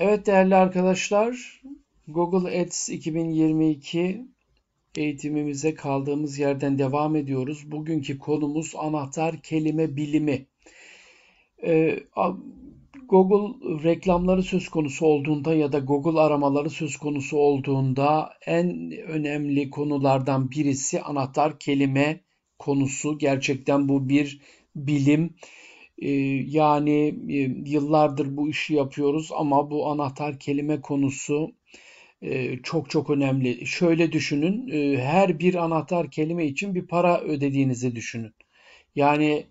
Evet değerli arkadaşlar, Google Ads 2022 eğitimimize kaldığımız yerden devam ediyoruz. Bugünkü konumuz anahtar kelime bilimi. Ee, Google reklamları söz konusu olduğunda ya da Google aramaları söz konusu olduğunda en önemli konulardan birisi anahtar kelime konusu. Gerçekten bu bir bilim ee, yani e, yıllardır bu işi yapıyoruz ama bu anahtar kelime konusu e, çok çok önemli. Şöyle düşünün, e, her bir anahtar kelime için bir para ödediğinizi düşünün. Yani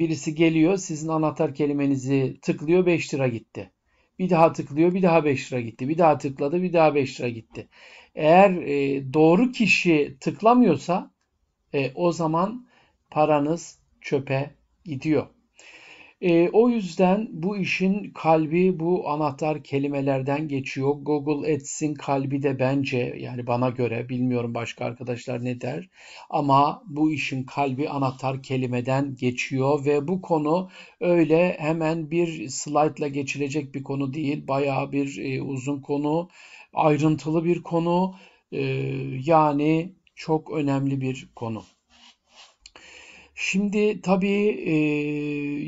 birisi geliyor, sizin anahtar kelimenizi tıklıyor, 5 lira gitti. Bir daha tıklıyor, bir daha 5 lira gitti. Bir daha tıkladı, bir daha 5 lira gitti. Eğer doğru kişi tıklamıyorsa o zaman paranız çöpe gidiyor. E, o yüzden bu işin kalbi bu anahtar kelimelerden geçiyor. Google Ads'in kalbi de bence yani bana göre bilmiyorum başka arkadaşlar ne der ama bu işin kalbi anahtar kelimeden geçiyor ve bu konu öyle hemen bir slaytla geçilecek bir konu değil. Bayağı bir e, uzun konu, ayrıntılı bir konu. E, yani çok önemli bir konu. Şimdi tabii e,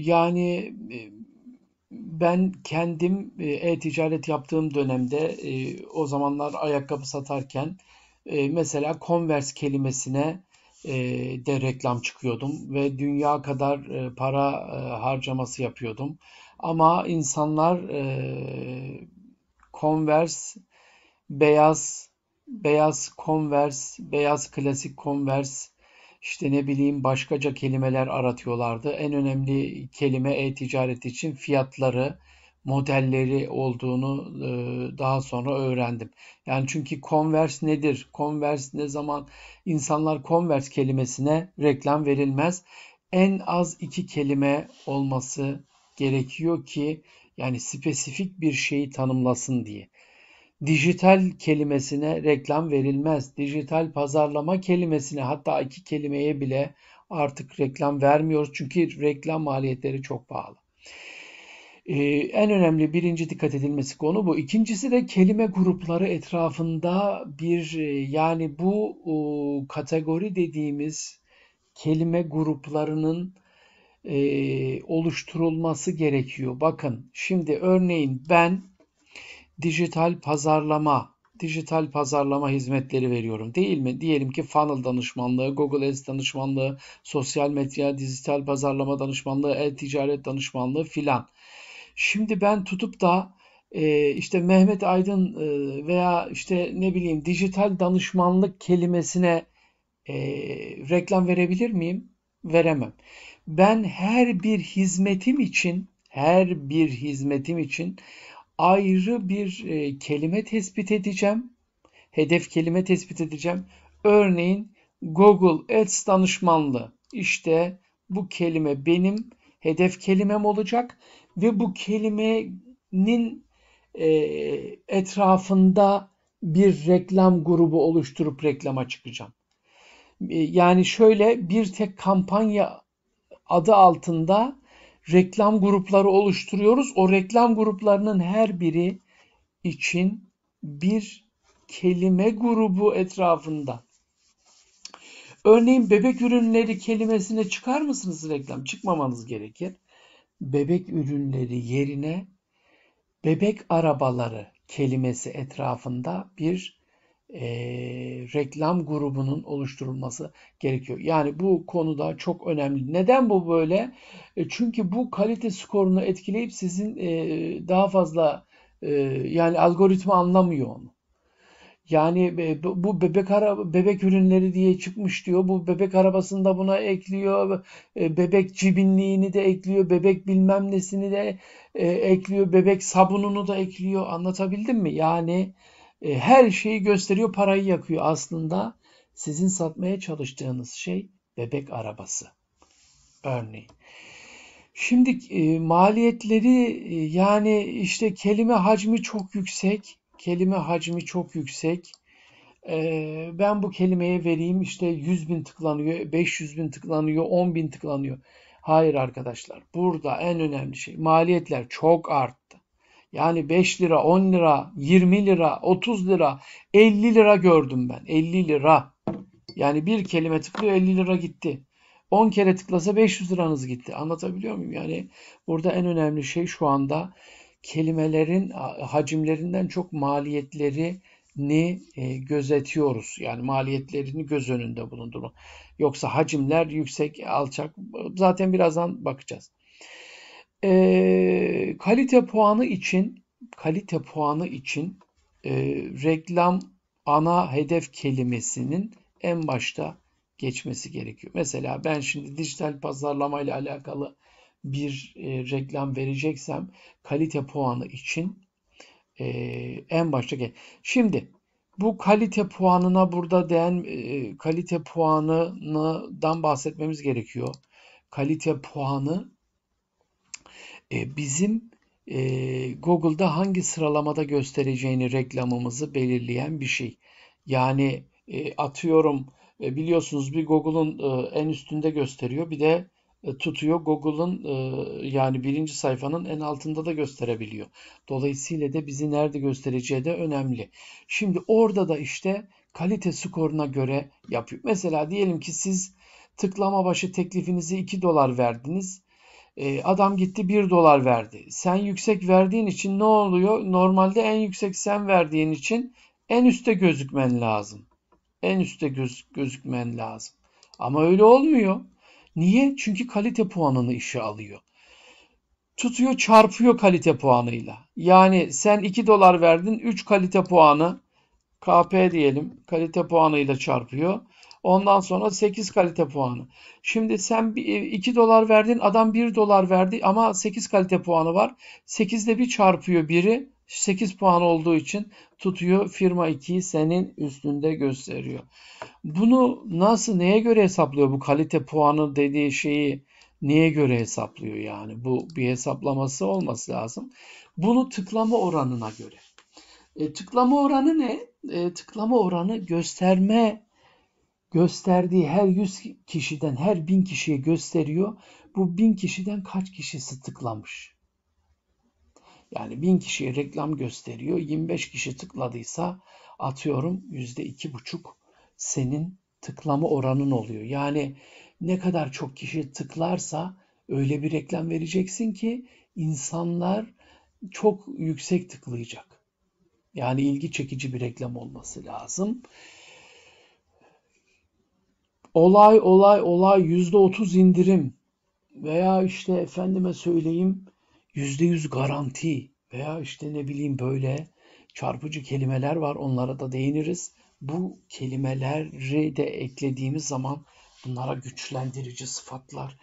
yani e, ben kendim e, e-ticaret yaptığım dönemde e, o zamanlar ayakkabı satarken e, mesela Converse kelimesine e, de reklam çıkıyordum ve dünya kadar e, para e, harcaması yapıyordum. Ama insanlar e, Converse, beyaz, beyaz Converse, beyaz klasik Converse işte ne bileyim başkaca kelimeler aratıyorlardı. En önemli kelime e-ticaret için fiyatları, modelleri olduğunu e, daha sonra öğrendim. Yani çünkü konvers nedir? Konvers ne zaman insanlar konvers kelimesine reklam verilmez. En az iki kelime olması gerekiyor ki yani spesifik bir şeyi tanımlasın diye dijital kelimesine reklam verilmez. Dijital pazarlama kelimesine hatta iki kelimeye bile artık reklam vermiyoruz. Çünkü reklam maliyetleri çok pahalı. Ee, en önemli birinci dikkat edilmesi konu bu. İkincisi de kelime grupları etrafında bir e, yani bu o, e, kategori dediğimiz kelime gruplarının e, oluşturulması gerekiyor. Bakın şimdi örneğin ben dijital pazarlama, dijital pazarlama hizmetleri veriyorum değil mi? Diyelim ki funnel danışmanlığı, Google Ads danışmanlığı, sosyal medya, dijital pazarlama danışmanlığı, e-ticaret danışmanlığı filan. Şimdi ben tutup da e, işte Mehmet Aydın e, veya işte ne bileyim dijital danışmanlık kelimesine e, reklam verebilir miyim? Veremem. Ben her bir hizmetim için her bir hizmetim için ayrı bir e, kelime tespit edeceğim. Hedef kelime tespit edeceğim. Örneğin Google Ads danışmanlığı. İşte bu kelime benim hedef kelimem olacak ve bu kelimenin e, etrafında bir reklam grubu oluşturup reklama çıkacağım. E, yani şöyle bir tek kampanya adı altında reklam grupları oluşturuyoruz. O reklam gruplarının her biri için bir kelime grubu etrafında. Örneğin bebek ürünleri kelimesine çıkar mısınız reklam? Çıkmamanız gerekir. Bebek ürünleri yerine bebek arabaları kelimesi etrafında bir e, reklam grubunun oluşturulması gerekiyor. Yani bu konuda çok önemli. Neden bu böyle? E, çünkü bu kalite skorunu etkileyip sizin e, daha fazla e, yani algoritma anlamıyor onu. Yani bu bebek araba bebek ürünleri diye çıkmış diyor. Bu bebek arabasını da buna ekliyor. E, bebek cibinliğini de ekliyor. Bebek bilmem nesini de e, ekliyor. Bebek sabununu da ekliyor. Anlatabildim mi? Yani e, her şeyi gösteriyor, parayı yakıyor. Aslında sizin satmaya çalıştığınız şey bebek arabası. Örneğin. Şimdi e, maliyetleri e, yani işte kelime hacmi çok yüksek. Kelime hacmi çok yüksek. E, ben bu kelimeye vereyim işte 100 bin tıklanıyor, 500 bin tıklanıyor, 10 bin tıklanıyor. Hayır arkadaşlar burada en önemli şey maliyetler çok arttı yani 5 lira, 10 lira, 20 lira, 30 lira, 50 lira gördüm ben. 50 lira. Yani bir kelime tıklıyor 50 lira gitti. 10 kere tıklasa 500 liranız gitti. Anlatabiliyor muyum? Yani burada en önemli şey şu anda kelimelerin hacimlerinden çok maliyetleri ni e, gözetiyoruz. Yani maliyetlerini göz önünde bulundurun. Yoksa hacimler yüksek, alçak zaten birazdan bakacağız. E, kalite puanı için kalite puanı için e, reklam ana hedef kelimesinin en başta geçmesi gerekiyor. Mesela ben şimdi dijital pazarlama ile alakalı bir e, reklam vereceksem kalite puanı için e, en başta geç. Şimdi bu kalite puanına burada den e, kalite puanından bahsetmemiz gerekiyor. Kalite puanı e, bizim e, Google'da hangi sıralamada göstereceğini reklamımızı belirleyen bir şey. Yani e, atıyorum e, biliyorsunuz bir Google'un e, en üstünde gösteriyor bir de e, tutuyor Google'un e, yani birinci sayfanın en altında da gösterebiliyor. Dolayısıyla da bizi nerede göstereceği de önemli. Şimdi orada da işte kalite skoruna göre yapıyor. Mesela diyelim ki siz tıklama başı teklifinizi 2 dolar verdiniz. E, adam gitti 1 dolar verdi. Sen yüksek verdiğin için ne oluyor? Normalde en yüksek sen verdiğin için en üstte gözükmen lazım. En üstte göz, gözükmen lazım. Ama öyle olmuyor. Niye? Çünkü kalite puanını işe alıyor. Tutuyor çarpıyor kalite puanıyla. Yani sen 2 dolar verdin 3 kalite puanı KP diyelim kalite puanıyla çarpıyor. Ondan sonra 8 kalite puanı. Şimdi sen 2 e, dolar verdin adam 1 dolar verdi ama 8 kalite puanı var. 8 ile bir çarpıyor biri 8 puan olduğu için tutuyor firma 2'yi senin üstünde gösteriyor. Bunu nasıl neye göre hesaplıyor bu kalite puanı dediği şeyi neye göre hesaplıyor yani bu bir hesaplaması olması lazım. Bunu tıklama oranına göre. E, tıklama oranı ne? E, tıklama oranı gösterme gösterdiği her yüz kişiden her bin kişiye gösteriyor. Bu bin kişiden kaç kişisi tıklamış? Yani bin kişiye reklam gösteriyor. 25 kişi tıkladıysa atıyorum yüzde iki buçuk senin tıklama oranın oluyor. Yani ne kadar çok kişi tıklarsa öyle bir reklam vereceksin ki insanlar çok yüksek tıklayacak. Yani ilgi çekici bir reklam olması lazım olay olay olay yüzde otuz indirim veya işte efendime söyleyeyim yüzde yüz garanti veya işte ne bileyim böyle çarpıcı kelimeler var onlara da değiniriz. Bu kelimeleri de eklediğimiz zaman bunlara güçlendirici sıfatlar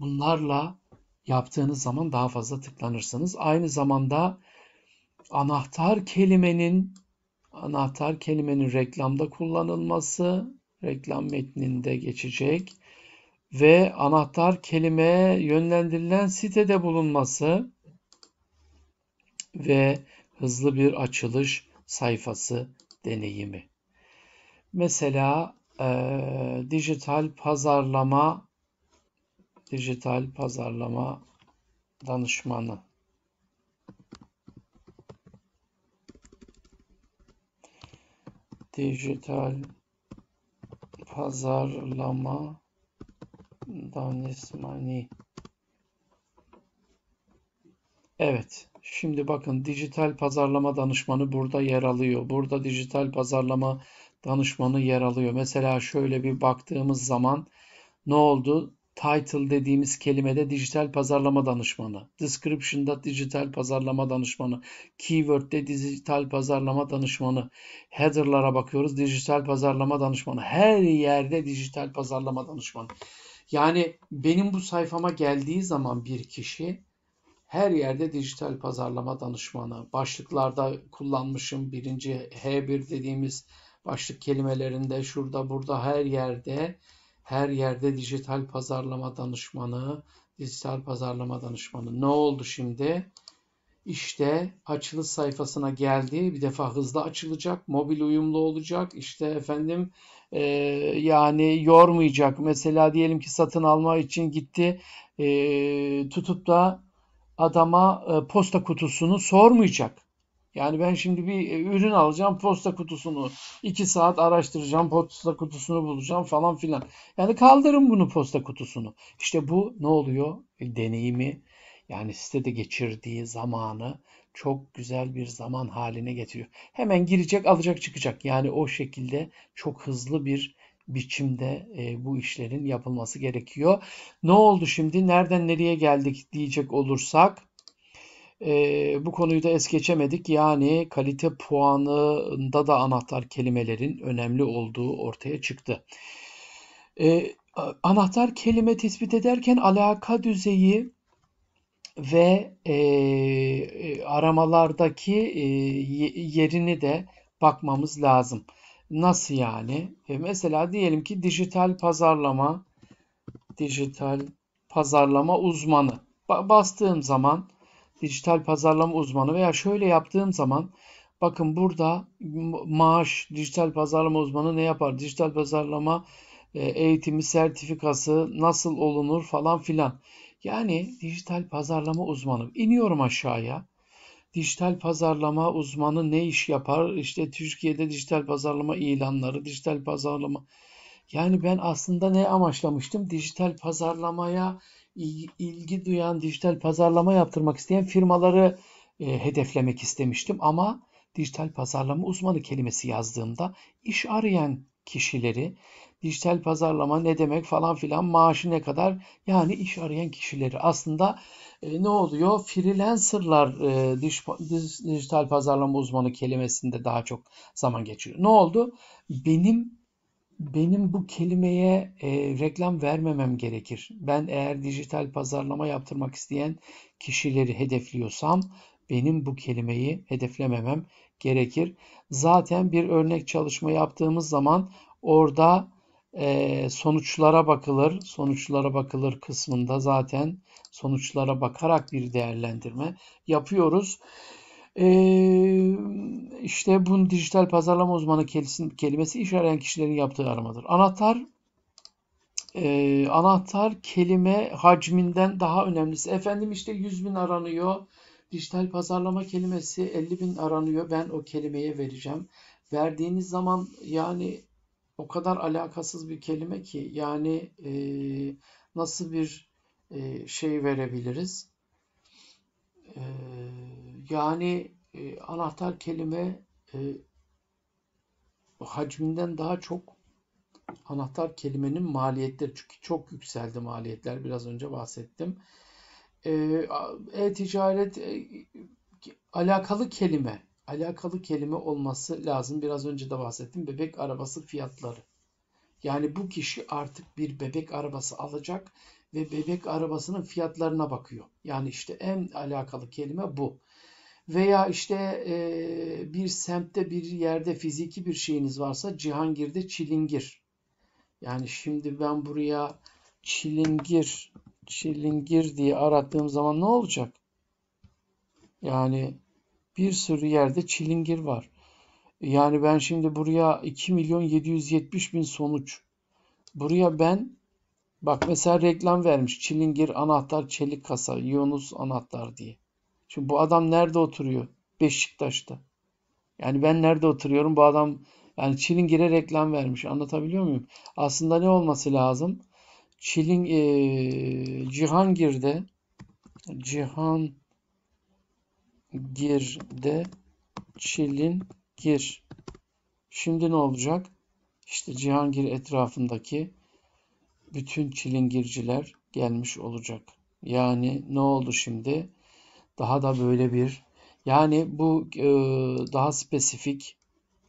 bunlarla yaptığınız zaman daha fazla tıklanırsınız. Aynı zamanda anahtar kelimenin anahtar kelimenin reklamda kullanılması reklam metninde geçecek ve anahtar kelime yönlendirilen sitede bulunması ve hızlı bir açılış sayfası deneyimi. Mesela e, dijital pazarlama dijital pazarlama danışmanı dijital pazarlama danışmanı. Evet. Şimdi bakın dijital pazarlama danışmanı burada yer alıyor. Burada dijital pazarlama danışmanı yer alıyor. Mesela şöyle bir baktığımız zaman ne oldu? title dediğimiz kelimede dijital pazarlama danışmanı, description'da dijital pazarlama danışmanı, keyword'de dijital pazarlama danışmanı, header'lara bakıyoruz dijital pazarlama danışmanı, her yerde dijital pazarlama danışmanı. Yani benim bu sayfama geldiği zaman bir kişi her yerde dijital pazarlama danışmanı, başlıklarda kullanmışım birinci H1 dediğimiz başlık kelimelerinde şurada burada her yerde her yerde dijital pazarlama danışmanı, dijital pazarlama danışmanı. Ne oldu şimdi? İşte açılış sayfasına geldi. Bir defa hızlı açılacak, mobil uyumlu olacak. İşte efendim e, yani yormayacak. Mesela diyelim ki satın alma için gitti. E, tutup da adama e, posta kutusunu sormayacak. Yani ben şimdi bir e, ürün alacağım posta kutusunu. iki saat araştıracağım posta kutusunu bulacağım falan filan. Yani kaldırın bunu posta kutusunu. İşte bu ne oluyor? E, deneyimi yani sitede geçirdiği zamanı çok güzel bir zaman haline getiriyor. Hemen girecek alacak çıkacak. Yani o şekilde çok hızlı bir biçimde e, bu işlerin yapılması gerekiyor. Ne oldu şimdi? Nereden nereye geldik diyecek olursak ee, bu konuyu da es geçemedik. Yani kalite puanında da anahtar kelimelerin önemli olduğu ortaya çıktı. Ee, anahtar kelime tespit ederken alaka düzeyi ve e, e aramalardaki e, yerini de bakmamız lazım. Nasıl yani? E mesela diyelim ki dijital pazarlama dijital pazarlama uzmanı. Ba bastığım zaman dijital pazarlama uzmanı veya şöyle yaptığım zaman bakın burada maaş dijital pazarlama uzmanı ne yapar? Dijital pazarlama e, eğitimi sertifikası nasıl olunur falan filan. Yani dijital pazarlama uzmanı. İniyorum aşağıya. Dijital pazarlama uzmanı ne iş yapar? İşte Türkiye'de dijital pazarlama ilanları, dijital pazarlama. Yani ben aslında ne amaçlamıştım? Dijital pazarlamaya ilgi duyan dijital pazarlama yaptırmak isteyen firmaları e, hedeflemek istemiştim ama dijital pazarlama uzmanı kelimesi yazdığımda iş arayan kişileri dijital pazarlama ne demek falan filan maaşı ne kadar yani iş arayan kişileri aslında e, ne oluyor freelancerlar e, dij, dijital pazarlama uzmanı kelimesinde daha çok zaman geçiyor. Ne oldu? Benim benim bu kelimeye e, reklam vermemem gerekir. Ben eğer dijital pazarlama yaptırmak isteyen kişileri hedefliyorsam benim bu kelimeyi hedeflememem gerekir. Zaten bir örnek çalışma yaptığımız zaman orada e, sonuçlara bakılır. Sonuçlara bakılır kısmında zaten sonuçlara bakarak bir değerlendirme yapıyoruz. Ee, işte bunun dijital pazarlama uzmanı kelimesi iş arayan kişilerin yaptığı aramadır. Anahtar e, anahtar kelime hacminden daha önemlisi. Efendim işte 100 bin aranıyor. Dijital pazarlama kelimesi 50 bin aranıyor. Ben o kelimeye vereceğim. Verdiğiniz zaman yani o kadar alakasız bir kelime ki yani e, nasıl bir e, şey verebiliriz? Eee yani e, anahtar kelime e, hacminden daha çok anahtar kelimenin maliyetleri. Çünkü çok yükseldi maliyetler. Biraz önce bahsettim. E, e-ticaret e, alakalı kelime. Alakalı kelime olması lazım. Biraz önce de bahsettim. Bebek arabası fiyatları. Yani bu kişi artık bir bebek arabası alacak ve bebek arabasının fiyatlarına bakıyor. Yani işte en alakalı kelime bu veya işte e, bir semtte bir yerde fiziki bir şeyiniz varsa Cihangir'de Çilingir. Yani şimdi ben buraya Çilingir, Çilingir diye arattığım zaman ne olacak? Yani bir sürü yerde Çilingir var. Yani ben şimdi buraya 2 milyon 770 bin sonuç. Buraya ben bak mesela reklam vermiş. Çilingir anahtar çelik kasa, Yunus anahtar diye. Şimdi bu adam nerede oturuyor? Beşiktaş'ta. Yani ben nerede oturuyorum? Bu adam yani Çilingir'e reklam vermiş. Anlatabiliyor muyum? Aslında ne olması lazım? Çiling e, Cihangir'de Cihangir'de Çilingir. Şimdi ne olacak? İşte Cihangir etrafındaki bütün çilingirciler gelmiş olacak. Yani ne oldu şimdi? daha da böyle bir yani bu e, daha spesifik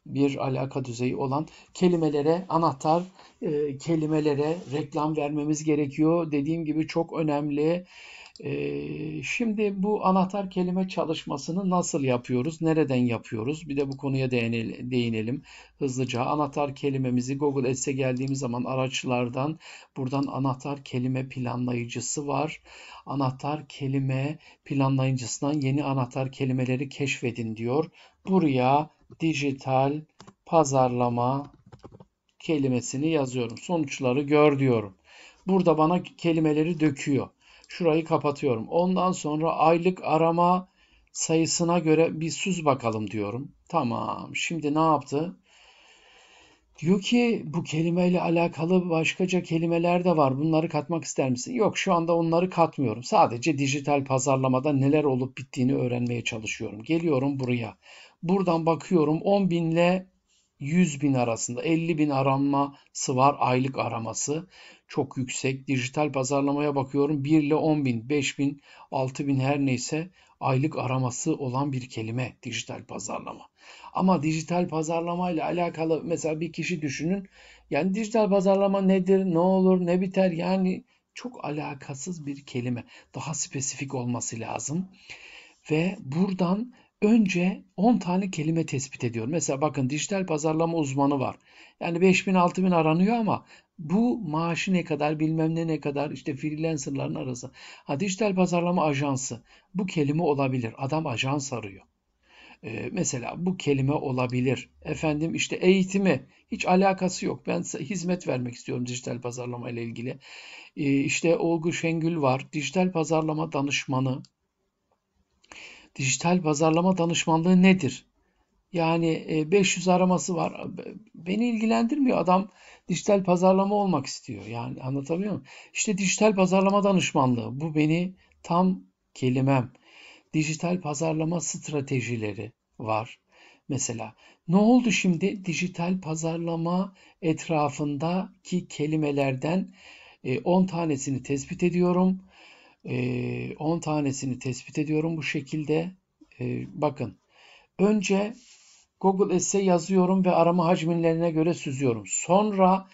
bir alaka düzeyi olan kelimelere anahtar e, kelimelere reklam vermemiz gerekiyor. Dediğim gibi çok önemli. Ee, şimdi bu anahtar kelime çalışmasını nasıl yapıyoruz? Nereden yapıyoruz? Bir de bu konuya değinelim hızlıca. Anahtar kelimemizi Google Ads'e geldiğimiz zaman araçlardan buradan anahtar kelime planlayıcısı var. Anahtar kelime planlayıcısından yeni anahtar kelimeleri keşfedin diyor. Buraya dijital pazarlama kelimesini yazıyorum. Sonuçları gör diyorum. Burada bana kelimeleri döküyor. Şurayı kapatıyorum. Ondan sonra aylık arama sayısına göre bir süz bakalım diyorum. Tamam. Şimdi ne yaptı? Diyor ki bu kelimeyle alakalı başkaca kelimeler de var. Bunları katmak ister misin? Yok şu anda onları katmıyorum. Sadece dijital pazarlamada neler olup bittiğini öğrenmeye çalışıyorum. Geliyorum buraya. Buradan bakıyorum 10 bin ile 100 bin arasında 50 bin araması var aylık araması çok yüksek. Dijital pazarlamaya bakıyorum 1 ile 10 bin, 5 bin, 6 bin her neyse aylık araması olan bir kelime dijital pazarlama. Ama dijital pazarlama ile alakalı mesela bir kişi düşünün. Yani dijital pazarlama nedir, ne olur, ne biter yani çok alakasız bir kelime. Daha spesifik olması lazım. Ve buradan önce 10 tane kelime tespit ediyor. Mesela bakın dijital pazarlama uzmanı var. Yani 5000-6000 aranıyor ama bu maaşı ne kadar bilmem ne ne kadar işte freelancerların arası. Ha dijital pazarlama ajansı bu kelime olabilir. Adam ajans arıyor. Ee, mesela bu kelime olabilir. Efendim işte eğitimi hiç alakası yok. Ben hizmet vermek istiyorum dijital pazarlama ile ilgili. Ee, işte Olgu Şengül var. Dijital pazarlama danışmanı dijital pazarlama danışmanlığı nedir? Yani 500 e, araması var. Beni ilgilendirmiyor. Adam dijital pazarlama olmak istiyor. Yani anlatabiliyor muyum? İşte dijital pazarlama danışmanlığı. Bu beni tam kelimem. Dijital pazarlama stratejileri var. Mesela ne oldu şimdi dijital pazarlama etrafındaki kelimelerden 10 e, tanesini tespit ediyorum. 10 ee, tanesini tespit ediyorum bu şekilde. Ee, bakın önce Google Ads'e yazıyorum ve arama hacimlerine göre süzüyorum. Sonra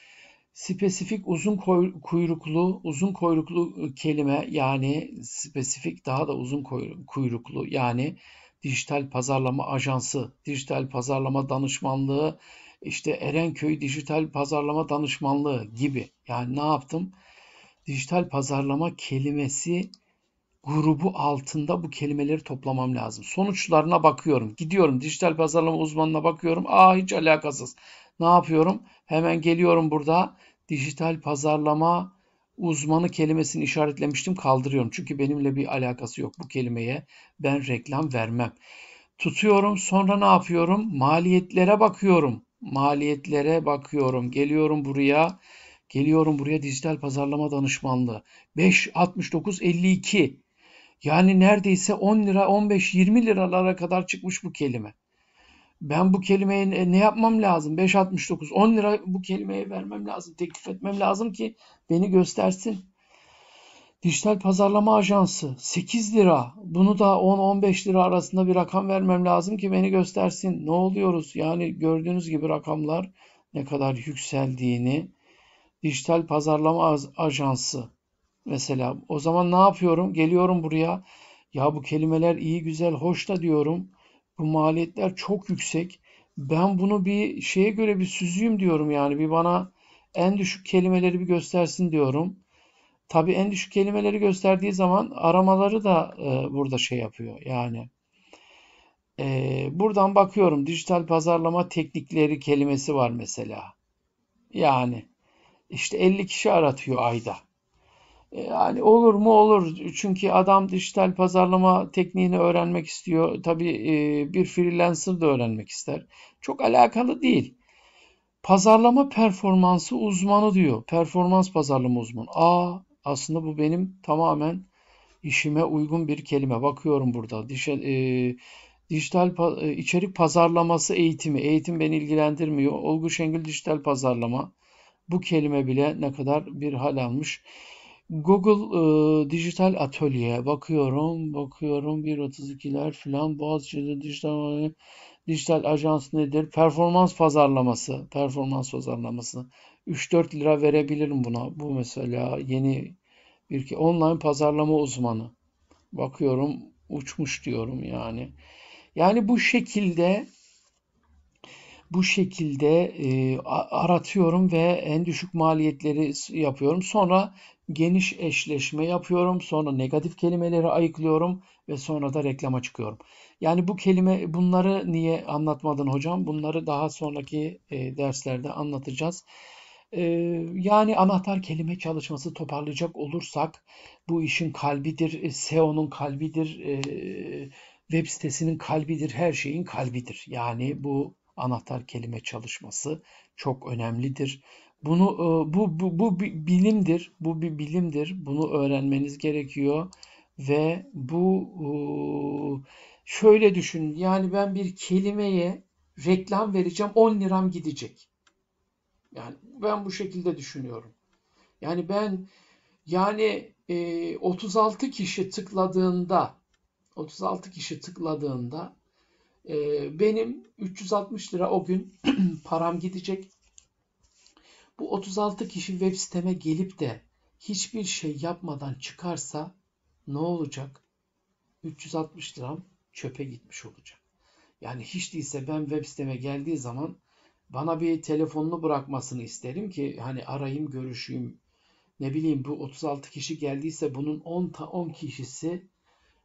spesifik uzun kuyruklu uzun kuyruklu kelime yani spesifik daha da uzun kuyruklu yani dijital pazarlama ajansı, dijital pazarlama danışmanlığı, işte Erenköy dijital pazarlama danışmanlığı gibi. Yani ne yaptım? dijital pazarlama kelimesi grubu altında bu kelimeleri toplamam lazım. Sonuçlarına bakıyorum. Gidiyorum dijital pazarlama uzmanına bakıyorum. Aa hiç alakasız. Ne yapıyorum? Hemen geliyorum burada. Dijital pazarlama uzmanı kelimesini işaretlemiştim. Kaldırıyorum. Çünkü benimle bir alakası yok bu kelimeye. Ben reklam vermem. Tutuyorum. Sonra ne yapıyorum? Maliyetlere bakıyorum. Maliyetlere bakıyorum. Geliyorum buraya. Geliyorum buraya dijital pazarlama danışmanlığı. 52 yani neredeyse 10 lira 15-20 liralara kadar çıkmış bu kelime. Ben bu kelimeye ne yapmam lazım? 5.69 10 lira bu kelimeye vermem lazım. Teklif etmem lazım ki beni göstersin. Dijital pazarlama ajansı 8 lira. Bunu da 10-15 lira arasında bir rakam vermem lazım ki beni göstersin. Ne oluyoruz? Yani gördüğünüz gibi rakamlar ne kadar yükseldiğini dijital pazarlama ajansı mesela. O zaman ne yapıyorum? Geliyorum buraya. Ya bu kelimeler iyi güzel hoş da diyorum. Bu maliyetler çok yüksek. Ben bunu bir şeye göre bir süzüyüm diyorum yani. Bir bana en düşük kelimeleri bir göstersin diyorum. Tabii en düşük kelimeleri gösterdiği zaman aramaları da e, burada şey yapıyor yani. E, buradan bakıyorum dijital pazarlama teknikleri kelimesi var mesela. Yani işte 50 kişi aratıyor ayda. E, yani olur mu olur çünkü adam dijital pazarlama tekniğini öğrenmek istiyor. Tabii e, bir freelancer da öğrenmek ister. Çok alakalı değil. Pazarlama performansı uzmanı diyor. Performans pazarlama uzmanı. Aa aslında bu benim tamamen işime uygun bir kelime. Bakıyorum burada. E, dijital içerik pazarlaması eğitimi. Eğitim beni ilgilendirmiyor. Olgu Şengül dijital pazarlama bu kelime bile ne kadar bir hal almış. Google e, Dijital Atölye bakıyorum bakıyorum 1.32'ler filan Boğaziçi'de dijital dijital ajans nedir? Performans pazarlaması, performans pazarlaması. 3-4 lira verebilirim buna. Bu mesela yeni bir ki online pazarlama uzmanı. Bakıyorum uçmuş diyorum yani. Yani bu şekilde bu şekilde e, aratıyorum ve en düşük maliyetleri yapıyorum. Sonra geniş eşleşme yapıyorum. Sonra negatif kelimeleri ayıklıyorum ve sonra da reklama çıkıyorum. Yani bu kelime bunları niye anlatmadın hocam? Bunları daha sonraki e, derslerde anlatacağız. E, yani anahtar kelime çalışması toparlayacak olursak bu işin kalbidir, e, SEO'nun kalbidir, e, web sitesinin kalbidir, her şeyin kalbidir. Yani bu anahtar kelime çalışması çok önemlidir. Bunu e, bu bu, bu bir bilimdir. Bu bir bilimdir. Bunu öğrenmeniz gerekiyor ve bu e, şöyle düşünün. Yani ben bir kelimeye reklam vereceğim 10 liram gidecek. Yani ben bu şekilde düşünüyorum. Yani ben yani 36 e, kişi tıkladığında 36 kişi tıkladığında ee, benim 360 lira o gün param gidecek. Bu 36 kişi web siteme gelip de hiçbir şey yapmadan çıkarsa ne olacak? 360 liram çöpe gitmiş olacak. Yani hiç değilse ben web siteme geldiği zaman bana bir telefonunu bırakmasını isterim ki hani arayayım görüşeyim. Ne bileyim bu 36 kişi geldiyse bunun 10 ta 10 kişisi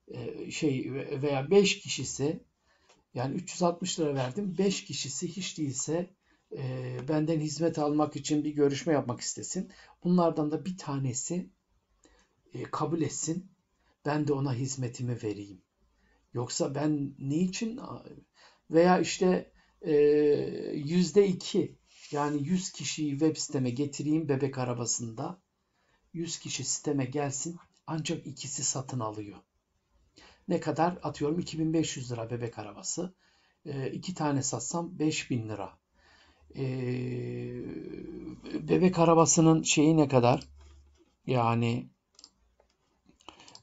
e, şey veya 5 kişisi yani 360 lira verdim. 5 kişisi hiç değilse e, benden hizmet almak için bir görüşme yapmak istesin. Bunlardan da bir tanesi e, kabul etsin. Ben de ona hizmetimi vereyim. Yoksa ben niçin veya işte e, yüzde iki yani 100 kişiyi web siteme getireyim bebek arabasında. 100 kişi siteme gelsin ancak ikisi satın alıyor. Ne kadar? Atıyorum 2500 lira bebek arabası. E, iki tane satsam 5000 lira. E, bebek arabasının şeyi ne kadar? Yani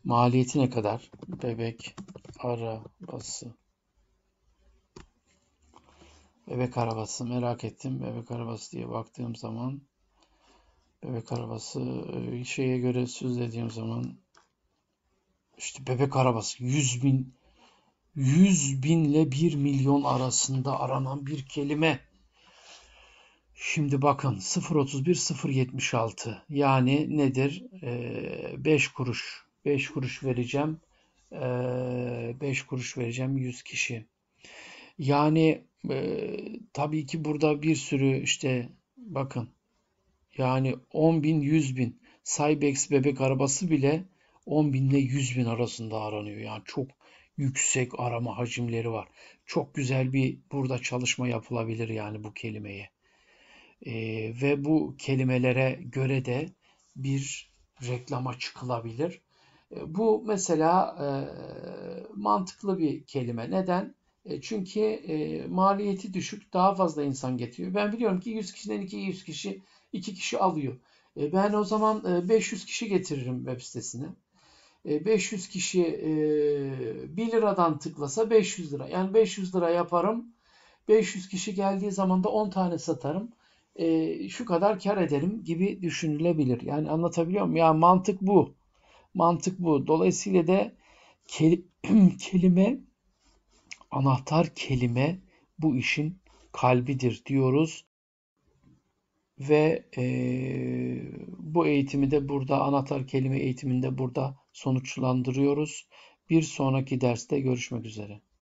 maliyeti ne kadar? Bebek arabası. Bebek arabası merak ettim. Bebek arabası diye baktığım zaman bebek arabası e, şeye göre dediğim zaman işte bebek arabası 100 bin 100 bin ile 1 milyon arasında aranan bir kelime. Şimdi bakın 031 076 yani nedir? Ee, 5 kuruş. 5 kuruş vereceğim. Ee, 5 kuruş vereceğim 100 kişi. Yani e, tabii ki burada bir sürü işte bakın yani 10 bin 100 bin Cybex bebek arabası bile 10 bin ile 100 bin arasında aranıyor. Yani çok yüksek arama hacimleri var. Çok güzel bir burada çalışma yapılabilir yani bu kelimeye. E, ve bu kelimelere göre de bir reklama çıkılabilir. E, bu mesela e, mantıklı bir kelime. Neden? E, çünkü e, maliyeti düşük daha fazla insan getiriyor. Ben biliyorum ki 100 kişiden 200 kişi 2 kişi alıyor. E, ben o zaman e, 500 kişi getiririm web sitesine. 500 kişi 1 liradan tıklasa 500 lira. Yani 500 lira yaparım. 500 kişi geldiği zaman da 10 tane satarım. E, şu kadar kar ederim gibi düşünülebilir. Yani anlatabiliyor muyum? yani mantık bu. Mantık bu. Dolayısıyla da kelime anahtar kelime bu işin kalbidir diyoruz ve e, bu eğitimi de burada anahtar kelime eğitiminde burada sonuçlandırıyoruz. Bir sonraki derste görüşmek üzere.